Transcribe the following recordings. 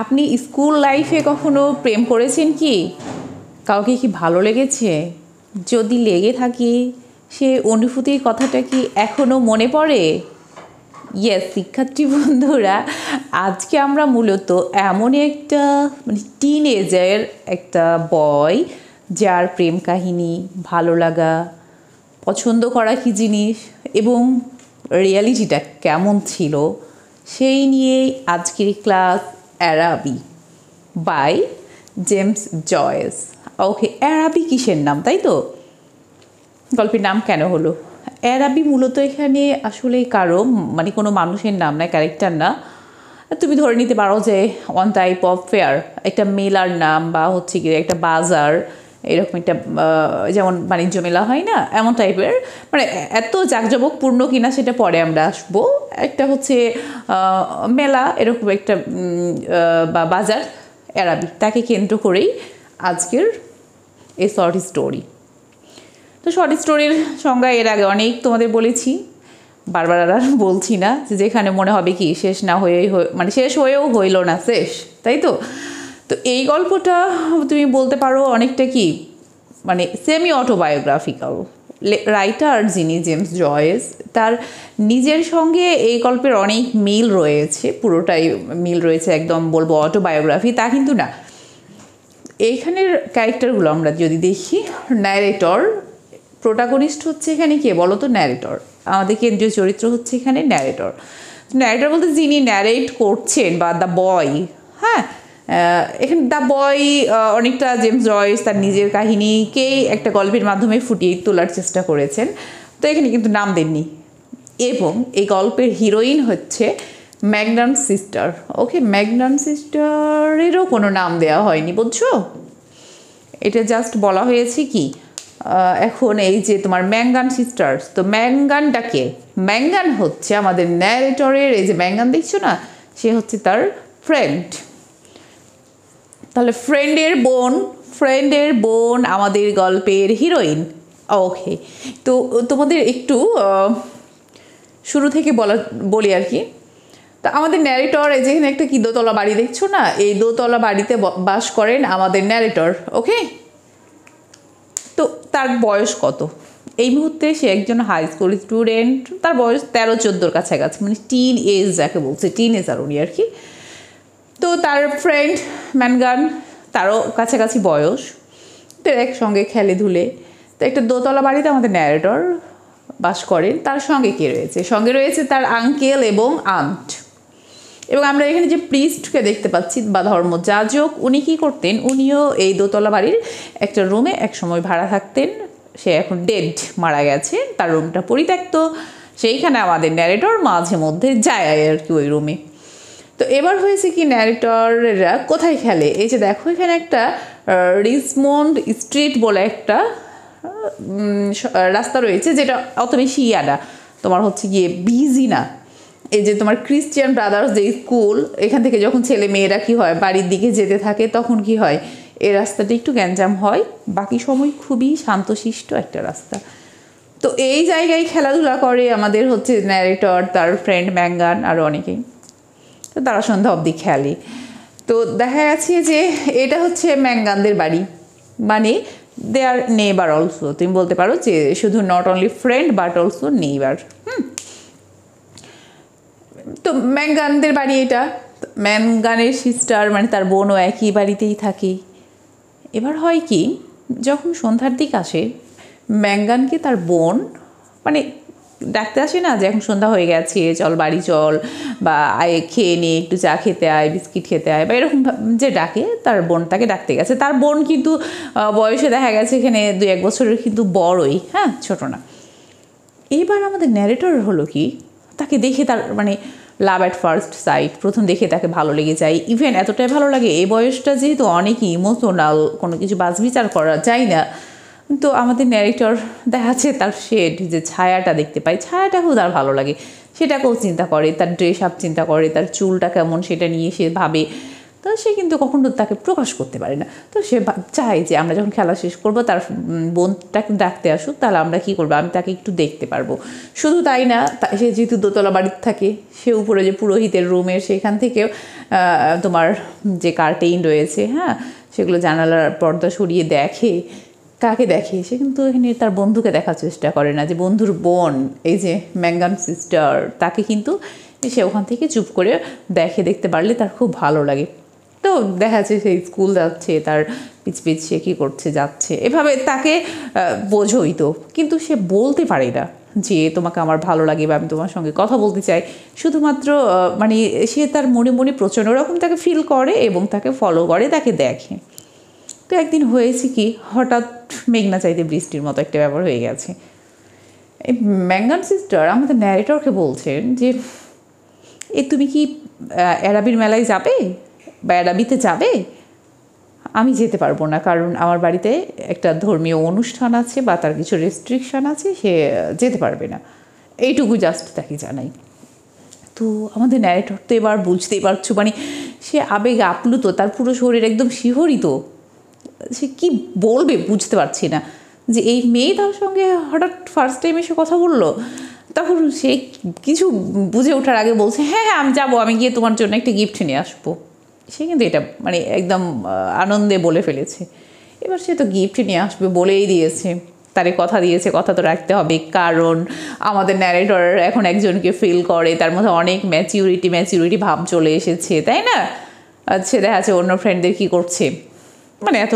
আপনি স্কুল লাইফে কখনো প্রেম করেছেন কি কাউকে কি ভালো লেগেছে যদি লেগে থাকি সে অনুভূতির কথাটা কি এখনও মনে পড়ে ইয়েস শিক্ষার্থী বন্ধুরা আজকে আমরা মূলত এমন একটা মানে টিন এজের একটা বয় যার প্রেম কাহিনী ভালো লাগা পছন্দ করা কি জিনিস এবং রিয়ালিটিটা কেমন ছিল সেই নিয়েই আজকের class Araby by James Joyce okay Araby কিসের নাম তাই তো গল্পের নাম কেন হলো অ্যারাবি মূলত এখানে আসলে কারো মানে কোনো মানুষের নাম না ক্যারেক্টার না তুমি ধরে নিতে পারো যে ওয়ান টাইপ অফ ফেয়ার একটা মেলার নাম বা হচ্ছে গিয়ে একটা বাজার এরকম একটা যেমন বাণিজ্য মেলা হয় না এমন টাইপের মানে এত জাঁকজমকপূর্ণ কিনা সেটা পরে আমরা আসবো একটা হচ্ছে মেলা এরকম একটা বা বাজার এরাবি তাকে কেন্দ্র করেই আজকের এই শর্ট স্টোরি তো শর্ট স্টোরির সংজ্ঞা এর আগে অনেক তোমাদের বলেছি বারবার আর বলছি না যেখানে মনে হবে কি শেষ না হয়েই মানে শেষ হয়েও হইল না শেষ তাই তো তো এই গল্পটা তুমি বলতে পারো অনেকটা কি মানে সেমি অটোবায়োগ্রাফিক্যাল রাইটার যিনি জেমস জয়েস তার নিজের সঙ্গে এই গল্পের অনেক মিল রয়েছে পুরোটাই মিল রয়েছে একদম বলবো অটোবায়োগ্রাফি তা কিন্তু না এইখানের ক্যারেক্টারগুলো আমরা যদি দেখি ন্যারেটর প্রোটাগনিস্ট হচ্ছে এখানে কে বলো তো ন্যারেটর আমাদের কেন্দ্রীয় চরিত্র হচ্ছে এখানে ন্যারেটর ন্যারেটর বলতে যিনি ন্যারেট করছেন বা দ্য বয় হ্যাঁ এখানে দ্য বয় অনেকটা জেমস রয়েস তার নিজের কাহিনীকেই একটা গল্পের মাধ্যমে ফুটিয়ে তোলার চেষ্টা করেছেন তো এখানে কিন্তু নাম দেননি এবং এই গল্পের হিরোইন হচ্ছে ম্যাগনান সিস্টার ওকে ম্যাগনান সিস্টারেরও কোনো নাম দেওয়া হয়নি বুঝছো এটা জাস্ট বলা হয়েছে কি এখন এই যে তোমার ম্যাঙ্গান সিস্টার্স তো ম্যাঙ্গানটাকে কে ম্যাঙ্গান হচ্ছে আমাদের ন্যারেটরের এই যে ম্যাঙ্গান দেখছো না সে হচ্ছে তার ফ্রেন্ড তাহলে ফ্রেন্ডের বোন ফ্রেন্ডের বোন আমাদের গল্পের হিরোইন ওকে তো তোমাদের একটু শুরু থেকে বলা বলি আর কি তো আমাদের ন্যারেটর এই যেখানে একটা কি দোতলা বাড়ি দেখছো না এই দোতলা বাড়িতে বাস করেন আমাদের ন্যারেটর ওকে তো তার বয়স কত এই মুহূর্তে সে একজন হাই স্কুল স্টুডেন্ট তার বয়স তেরো চোদ্দোর কাছাকাছি মানে টিন এজ যাকে বলছে টিন আর উনি আর কি তো তার ফ্রেন্ড ম্যানগান তারও কাছাকাছি বয়স তো একসঙ্গে খেলে ধুলে তো একটা দোতলা বাড়িতে আমাদের ন্যারেটর বাস করেন তার সঙ্গে কে রয়েছে সঙ্গে রয়েছে তার আঙ্কেল এবং আন্ট এবং আমরা এখানে যে প্রিস্টকে দেখতে পাচ্ছি বা ধর্ম যাজক উনি কী করতেন উনিও এই দোতলা বাড়ির একটা রুমে একসময় ভাড়া থাকতেন সে এখন ডেড মারা গেছে তার রুমটা পরিত্যক্ত সেইখানে আমাদের ন্যারেটর মাঝে মধ্যে যায় আর কি ওই রুমে তো এবার হয়েছে কি ন্যারেটররা কোথায় খেলে এই যে দেখো এখানে একটা রিসমন্ড স্ট্রিট বলে একটা রাস্তা রয়েছে যেটা অত বেশি ইয়াডা তোমার হচ্ছে গিয়ে বিজি না এই যে তোমার ক্রিশ্চিয়ান ব্রাদার্স যে স্কুল এখান থেকে যখন ছেলে মেয়েরা কি হয় বাড়ির দিকে যেতে থাকে তখন কি হয় এ রাস্তাটা একটু গ্যাঞ্জাম হয় বাকি সময় খুবই শান্তশিষ্ট একটা রাস্তা তো এই জায়গায় খেলাধুলা করে আমাদের হচ্ছে ন্যারেটর তার ফ্রেন্ড ম্যাঙ্গান আরও অনেকেই তো তারা সন্ধ্যা অবধি খেলে তো দেখা গেছে যে এটা হচ্ছে ম্যাঙ্গানদের বাড়ি মানে দে আর নেইবার অলসো তুমি বলতে পারো যে শুধু not only friend but also neighbour hmm তো ম্যাঙ্গানদের বাড়ি এটা ম্যানগানের সিস্টার মানে তার বোনও একই বাড়িতেই থাকে এবার হয় কি যখন সন্ধ্যার দিক আসে ম্যাঙ্গানকে তার বোন মানে ডাকতে আসে না যে এখন সন্ধ্যা হয়ে গেছে চল বাড়ি চল বা আয় খেয়ে নে একটু চা খেতে আয় বিস্কিট খেতে আয় বা এরকম যে ডাকে তার বোন তাকে ডাকতে গেছে তার বোন কিন্তু বয়সে দেখা গেছে এখানে দু এক বছরের কিন্তু বড়ই হ্যাঁ ছোটো না এইবার আমাদের ন্যারেটর হলো কি তাকে দেখে তার মানে লাভ অ্যাট ফার্স্ট সাইট প্রথম দেখে তাকে ভালো লেগে যায় ইভেন এতটাই ভালো লাগে এই বয়সটা যেহেতু অনেক ইমোশনাল কোনো কিছু বাস বিচার করা যায় না কিন্তু আমাদের ন্যারেক্টর দেখাচ্ছে তার শেড যে ছায়াটা দেখতে পাই ছায়াটা খুব তার ভালো লাগে সেটাকেও চিন্তা করে তার ড্রেস আপ চিন্তা করে তার চুলটা কেমন সেটা নিয়ে সে ভাবে তো সে কিন্তু কখনো তাকে প্রকাশ করতে পারে না তো সে চায় যে আমরা যখন খেলা শেষ করব তার বোনটাকে ডাকতে আসুক তাহলে আমরা কি করবো আমি তাকে একটু দেখতে পারবো শুধু তাই না সে যেহেতু দোতলা বাড়িতে থাকে সে উপরে যে পুরোহিতের রুমের সেখান থেকেও তোমার যে কার্টেইন রয়েছে হ্যাঁ সেগুলো জানালার পর্দা সরিয়ে দেখে কাকে দেখে সে কিন্তু এখানে তার বন্ধুকে দেখার চেষ্টা করে না যে বন্ধুর বোন এই যে ম্যাঙ্গান সিস্টার তাকে কিন্তু সে ওখান থেকে চুপ করে দেখে দেখতে পারলে তার খুব ভালো লাগে তো দেখা যাচ্ছে সে স্কুল যাচ্ছে তার পিছ পিছ সে কী করছে যাচ্ছে এভাবে তাকে বোঝোই তো কিন্তু সে বলতে পারে না যে তোমাকে আমার ভালো লাগে বা আমি তোমার সঙ্গে কথা বলতে চাই শুধুমাত্র মানে সে তার মনে মনে প্রচণ্ড রকম তাকে ফিল করে এবং তাকে ফলো করে তাকে দেখে তো একদিন হয়েছে কি হঠাৎ মেঘনা চাইতে বৃষ্টির মতো একটা ব্যাপার হয়ে গেছে এই ম্যাঙ্গান সিস্টার আমাদের ন্যারেটরকে বলছেন যে এ তুমি কি অ্যারাবির মেলায় যাবে বা অ্যারাবিতে যাবে আমি যেতে পারবো না কারণ আমার বাড়িতে একটা ধর্মীয় অনুষ্ঠান আছে বা তার কিছু রেস্ট্রিকশান আছে সে যেতে পারবে না এইটুকু জাস্ট তাকে জানাই তো আমাদের ন্যারেটর তো এবার বুঝতেই পারছো মানে সে আবেগ আপ্লুত তার পুরো শরীর একদম শিহরিত সে কী বলবে বুঝতে পারছি না যে এই মেয়ে তার সঙ্গে হঠাৎ ফার্স্ট টাইম এসে কথা বললো তখন সে কিছু বুঝে ওঠার আগে বলছে হ্যাঁ হ্যাঁ আমি যাবো আমি গিয়ে তোমার জন্য একটা গিফট নিয়ে আসবো সে কিন্তু এটা মানে একদম আনন্দে বলে ফেলেছে এবার সে তো গিফট নিয়ে আসবে বলেই দিয়েছে তারে কথা দিয়েছে কথা তো রাখতে হবে কারণ আমাদের ন্যারেটর এখন একজনকে ফিল করে তার মধ্যে অনেক ম্যাচিউরিটি ম্যাচিউরিটি ভাব চলে এসেছে তাই না আচ্ছা দেখা যাচ্ছে অন্য ফ্রেন্ডদের কী করছে মানে এত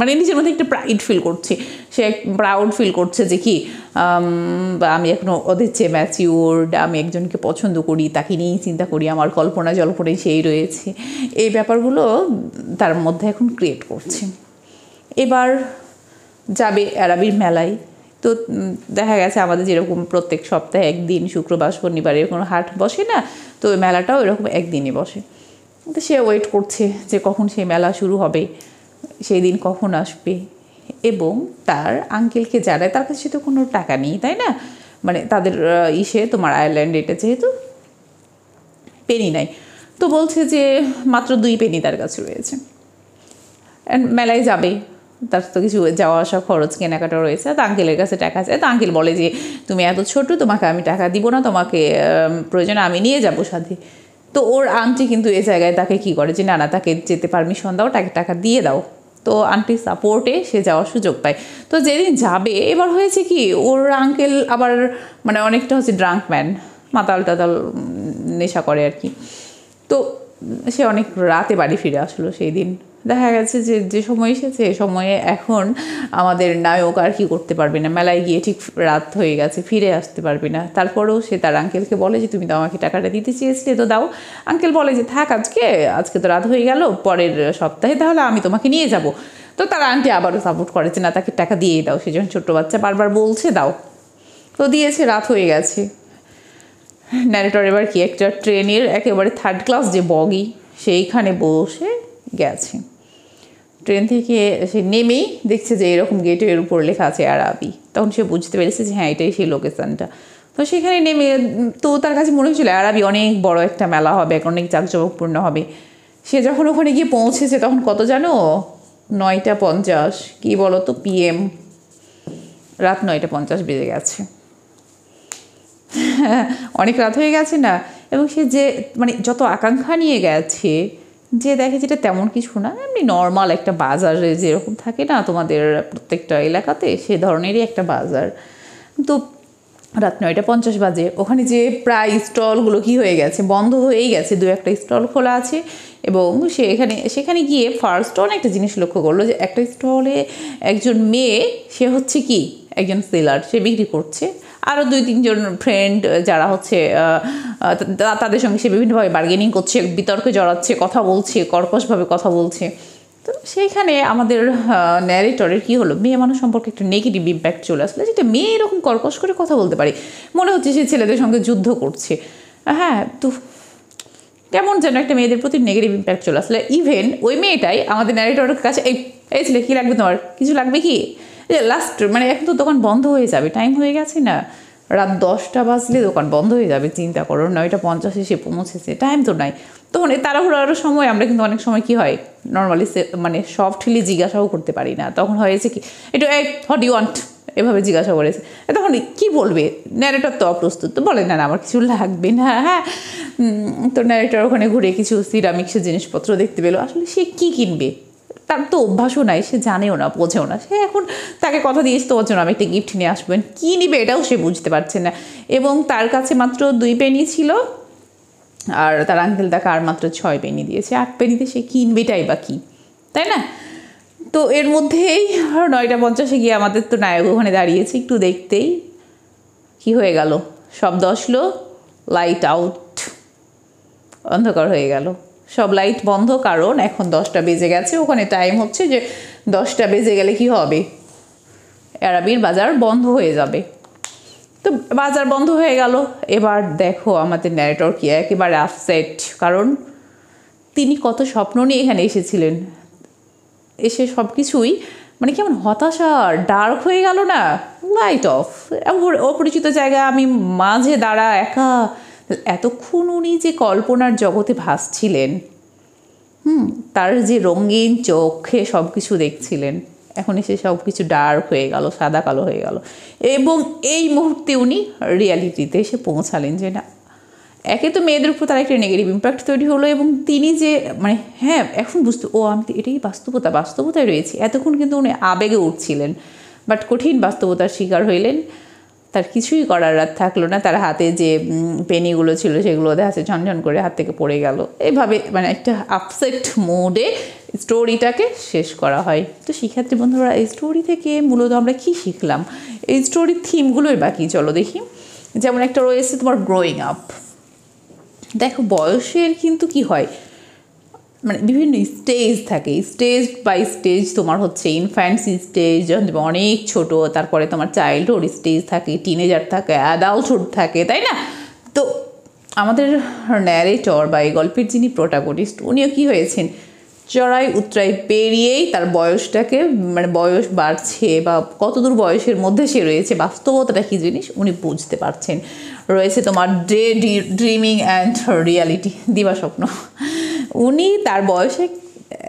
মানে নিজের মধ্যে একটা প্রাইড ফিল করছে সে প্রাউড ফিল করছে যে কি আমি এখনও ওদের চেয়ে ম্যাচিওর্ড আমি একজনকে পছন্দ করি তাকে নিয়েই চিন্তা করি আমার কল্পনা জল্পনায় সেই রয়েছে এই ব্যাপারগুলো তার মধ্যে এখন ক্রিয়েট করছে এবার যাবে অ্যারাবির মেলায় তো দেখা গেছে আমাদের যেরকম প্রত্যেক সপ্তাহে একদিন শুক্রবার শনিবার এরকম হাট বসে না তো মেলাটাও এরকম একদিনই বসে তো সে ওয়েট করছে যে কখন সেই মেলা শুরু হবে সেই দিন কখন আসবে এবং তার আঙ্কেলকে যারা তার কাছে তো কোনো টাকা নেই তাই না মানে তাদের ইসে তোমার আয়ারল্যান্ড এটা যেহেতু পেনি নাই তো বলছে যে মাত্র দুই পেনি তার কাছে রয়েছে অ্যান্ড মেলায় যাবে তার তো কিছু যাওয়া আসা খরচ কেনাকাটা রয়েছে তো আঙ্কেলের কাছে টাকা আছে তো আঙ্কেল বলে যে তুমি এত ছোট তোমাকে আমি টাকা দিব না তোমাকে প্রয়োজন আমি নিয়ে যাবো সাথে তো ওর আন্টি কিন্তু এ জায়গায় তাকে কি করে যে না না তাকে যেতে পারমিশন দাও তাকে টাকা দিয়ে দাও তো আন্টির সাপোর্টে সে যাওয়ার সুযোগ পায় তো যেদিন যাবে এবার হয়েছে কি ওর আঙ্কেল আবার মানে অনেকটা হচ্ছে ড্রাঙ্ক ম্যান মাতাল টাতাল নেশা করে আর কি তো সে অনেক রাতে বাড়ি ফিরে আসলো সেই দিন দেখা গেছে যে যে সময় এসেছে এ সময়ে এখন আমাদের নায়ক আর কি করতে পারবে না মেলায় গিয়ে ঠিক রাত হয়ে গেছে ফিরে আসতে পারবে না তারপরেও সে তার আঙ্কেলকে বলে যে তুমি তো আমাকে টাকাটা দিতে চেয়েছিলে তো দাও আঙ্কেল বলে যে থাক আজকে আজকে তো রাত হয়ে গেল পরের সপ্তাহে তাহলে আমি তোমাকে নিয়ে যাব তো তার আন্টি আবারও সাপোর্ট করে যে না তাকে টাকা দিয়েই দাও সেজন্য ছোট্ট বাচ্চা বারবার বলছে দাও তো দিয়েছে রাত হয়ে গেছে ন্যারেটর এবার কি একটা ট্রেনের একেবারে থার্ড ক্লাস যে বগি সেইখানে বসে গেছে ট্রেন থেকে সে নেমেই দেখছে যে এরকম গেটের উপর লেখা আছে আরাবি তখন সে বুঝতে পেরেছে যে হ্যাঁ এটাই সেই লোকেশানটা তো সেখানে নেমে তো তার কাছে মনে হয়েছিল আরাবি অনেক বড় একটা মেলা হবে অনেক জাঁকজমকপূর্ণ হবে সে যখন ওখানে গিয়ে পৌঁছেছে তখন কত জানো নয়টা পঞ্চাশ কী বলো তো পিএম রাত নয়টা পঞ্চাশ বেজে গেছে অনেক রাত হয়ে গেছে না এবং সে যে মানে যত আকাঙ্ক্ষা নিয়ে গেছে যে দেখে যেটা তেমন কিছু না এমনি নর্মাল একটা বাজারে যেরকম থাকে না তোমাদের প্রত্যেকটা এলাকাতে সে ধরনেরই একটা বাজার তো রাত নয়টা পঞ্চাশ বাজে ওখানে যে প্রায় স্টলগুলো কি হয়ে গেছে বন্ধ হয়েই গেছে দু একটা স্টল খোলা আছে এবং সে এখানে সেখানে গিয়ে ফার্স্ট অনেক একটা জিনিস লক্ষ্য করলো যে একটা স্টলে একজন মেয়ে সে হচ্ছে কি একজন সেলার সে বিক্রি করছে আরও দুই তিনজন ফ্রেন্ড যারা হচ্ছে তাদের সঙ্গে সে বিভিন্নভাবে বার্গেনিং করছে বিতর্কে জড়াচ্ছে কথা বলছে কর্কশভাবে কথা বলছে তো সেইখানে আমাদের ন্যারেটরের কী হলো মেয়ে মানুষ সম্পর্কে একটু নেগেটিভ ইম্প্যাক্ট চলে আসলে যেটা মেয়ে এরকম কর্কশ করে কথা বলতে পারে মনে হচ্ছে সে ছেলেদের সঙ্গে যুদ্ধ করছে হ্যাঁ তো কেমন যেন একটা মেয়েদের প্রতি নেগেটিভ ইম্প্যাক্ট চলে আসলে ইভেন ওই মেয়েটাই আমাদের ন্যারেটরের কাছে এই এই ছেলে কী লাগবে তোমার কিছু লাগবে কি লাস্ট মানে এখন তো দোকান বন্ধ হয়ে যাবে টাইম হয়ে গেছে না রাত দশটা বাজলে দোকান বন্ধ হয়ে যাবে চিন্তা করো নয়টা পঞ্চাশে সে পৌঁছেছে টাইম তো নাই তখন আরও সময় আমরা কিন্তু অনেক সময় কি হয় নর্মালি মানে সব ঠেলে জিজ্ঞাসাও করতে পারি না তখন হয়েছে কি এটু এক হট ইউ ওয়ান্ট এভাবে জিজ্ঞাসা করেছে তখন কি বলবে ন্যারেটার তো অপ্রস্তুত তো বলে না না আমার কিছু লাগবে না হ্যাঁ তো ন্যারেটার ওখানে ঘুরে কিছু সিরামিক্সের জিনিসপত্র দেখতে পেলো আসলে সে কী কিনবে তার তো অভ্যাসও নাই সে জানেও না বোঝেও না সে এখন তাকে কথা দিয়েছে তোমার জন্য আমি একটা গিফট নিয়ে আসবেন কী নিবে এটাও সে বুঝতে পারছে না এবং তার কাছে মাত্র দুই পেনি ছিল আর তার আঙ্কেল তাকে আর মাত্র ছয় পেনি দিয়েছে আট পেনিতে সে কিনবেটাই বা কী তাই না তো এর মধ্যেই আর নয়টা পঞ্চাশে গিয়ে আমাদের তো নায়ক ওখানে দাঁড়িয়েছে একটু দেখতেই কি হয়ে গেল শব্দ আসলো লাইট আউট অন্ধকার হয়ে গেল সব লাইট বন্ধ কারণ এখন দশটা বেজে গেছে ওখানে টাইম হচ্ছে যে দশটা বেজে গেলে কি হবে অ্যারাবির বাজার বন্ধ হয়ে যাবে তো বাজার বন্ধ হয়ে গেল এবার দেখো আমাদের ন্যারেটর কি একেবারে আপসেট কারণ তিনি কত স্বপ্ন নিয়ে এখানে এসেছিলেন এসে সব কিছুই মানে কেমন হতাশা ডার্ক হয়ে গেল না লাইট অফ অপরিচিত জায়গা আমি মাঝে দাঁড়া একা এতক্ষণ উনি যে কল্পনার জগতে ভাসছিলেন হুম তার যে রঙিন চোখে সব কিছু দেখছিলেন এখন এসে সব কিছু ডার্ক হয়ে গেল সাদা কালো হয়ে গেল এবং এই মুহূর্তে উনি রিয়ালিটিতে এসে পৌঁছালেন যে না একে তো মেয়েদের উপর তার একটা নেগেটিভ ইম্প্যাক্ট তৈরি হলো এবং তিনি যে মানে হ্যাঁ এখন বুঝতে ও আমি এটাই বাস্তবতা বাস্তবতায় রয়েছি এতক্ষণ কিন্তু উনি আবেগে উঠছিলেন বাট কঠিন বাস্তবতার শিকার হইলেন তার কিছুই করার আর থাকলো না তার হাতে যে পেনিগুলো ছিল সেগুলো ওদের হাতে ঝনঝন করে হাত থেকে পড়ে গেল এভাবে মানে একটা আপসেট মোডে স্টোরিটাকে শেষ করা হয় তো শিক্ষার্থী বন্ধুরা এই স্টোরি থেকে মূলত আমরা কি শিখলাম এই স্টোরির থিমগুলোই বাকি চলো দেখি যেমন একটা রয়েছে তোমার গ্রোয়িং আপ দেখো বয়সের কিন্তু কি হয় মানে বিভিন্ন স্টেজ থাকে স্টেজ বাই স্টেজ তোমার হচ্ছে ইনফ্যান্সি স্টেজ যখন তুমি অনেক ছোট তারপরে তোমার চাইল্ডহুড স্টেজ থাকে টিনেজার থাকে অ্যাডাল্টহুড থাকে তাই না তো আমাদের ন্যারেটর বা এই গল্পের যিনি প্রোটাগনিস্ট উনিও কী হয়েছেন চড়াই উত্তরাই পেরিয়েই তার বয়সটাকে মানে বয়স বাড়ছে বা কতদূর বয়সের মধ্যে সে রয়েছে বাস্তবতাটা কী জিনিস উনি বুঝতে পারছেন রয়েছে তোমার ডে ড্রিমিং অ্যান্ড রিয়ালিটি দিবা স্বপ্ন উনি তার বয়সে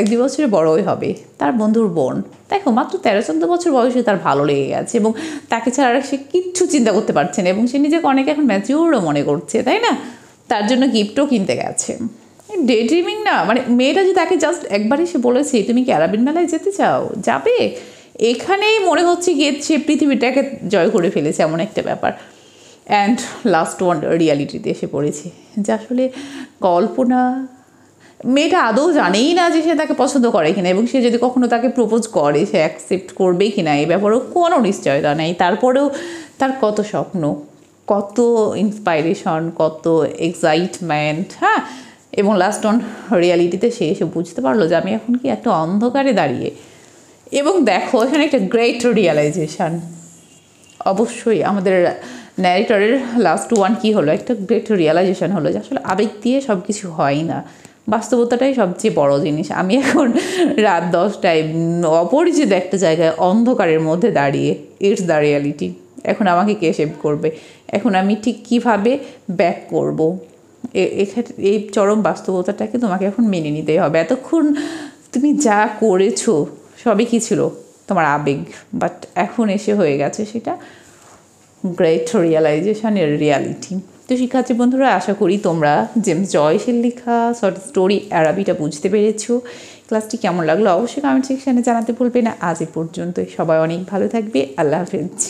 এক দু বছরের বড়ই হবে তার বন্ধুর বোন দেখো মাত্র তেরো চোদ্দ বছর বয়সে তার ভালো লেগে গেছে এবং তাকে ছাড়া সে কিচ্ছু চিন্তা করতে পারছে না এবং সে নিজেকে অনেকে এখন ম্যাচিওরও মনে করছে তাই না তার জন্য গিফটও কিনতে গেছে ডে ড্রিমিং না মানে মেয়েটা যে তাকে জাস্ট একবারই সে বলেছে তুমি ক্যারাবিন মেলায় যেতে চাও যাবে এখানেই মনে হচ্ছে গিয়ে সে পৃথিবীটাকে জয় করে ফেলেছে এমন একটা ব্যাপার অ্যান্ড লাস্ট ওয়ান রিয়ালিটিতে এসে পড়েছে যা আসলে কল্পনা মেয়েটা আদৌ জানেই না যে সে তাকে পছন্দ করে কিনা এবং সে যদি কখনো তাকে প্রপোজ করে সে অ্যাকসেপ্ট করবে কিনা এই ব্যাপারেও কোনো নিশ্চয়তা নেই তারপরেও তার কত স্বপ্ন কত ইন্সপাইরেশন কত এক্সাইটমেন্ট হ্যাঁ এবং লাস্ট অন রিয়ালিটিতে সে এসে বুঝতে পারলো যে আমি এখন কি একটা অন্ধকারে দাঁড়িয়ে এবং দেখো এখানে একটা গ্রেট রিয়ালাইজেশান অবশ্যই আমাদের ন্যারেটরের লাস্ট ওয়ান কি হলো একটা গ্রেট রিয়ালাইজেশান হলো যে আসলে আবেগ দিয়ে সব কিছু হয় না বাস্তবতাটাই সবচেয়ে বড় জিনিস আমি এখন রাত দশটায় অপরিচিত একটা জায়গায় অন্ধকারের মধ্যে দাঁড়িয়ে ইটস দ্য রিয়ালিটি এখন আমাকে কে সেভ করবে এখন আমি ঠিক কীভাবে ব্যাক করব। এই চরম বাস্তবতাটাকে তোমাকে এখন মেনে নিতেই হবে এতক্ষণ তুমি যা করেছো সবই কি ছিল তোমার আবেগ বাট এখন এসে হয়ে গেছে সেটা গ্রেট রিয়ালাইজেশনের রিয়ালিটি তো শিক্ষার্থী বন্ধুরা আশা করি তোমরা জেমস জয়সের লেখা শর্ট স্টোরি অ্যারাবিটা বুঝতে পেরেছো ক্লাসটি কেমন লাগলো অবশ্যই কমেন্ট সেকশানে জানাতে ভুলবে না আজ এ পর্যন্ত সবাই অনেক ভালো থাকবে আল্লাহ হাফেজ